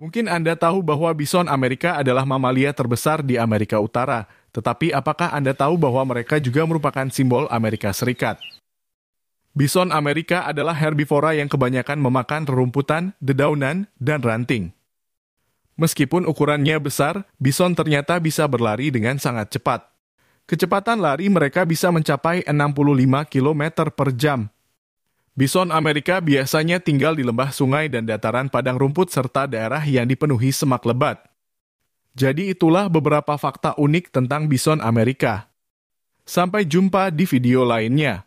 Mungkin Anda tahu bahwa bison Amerika adalah mamalia terbesar di Amerika Utara, tetapi apakah Anda tahu bahwa mereka juga merupakan simbol Amerika Serikat? Bison Amerika adalah herbivora yang kebanyakan memakan rerumputan, dedaunan, dan ranting. Meskipun ukurannya besar, bison ternyata bisa berlari dengan sangat cepat. Kecepatan lari mereka bisa mencapai 65 km per jam Bison Amerika biasanya tinggal di lembah sungai dan dataran padang rumput serta daerah yang dipenuhi semak lebat. Jadi itulah beberapa fakta unik tentang bison Amerika. Sampai jumpa di video lainnya.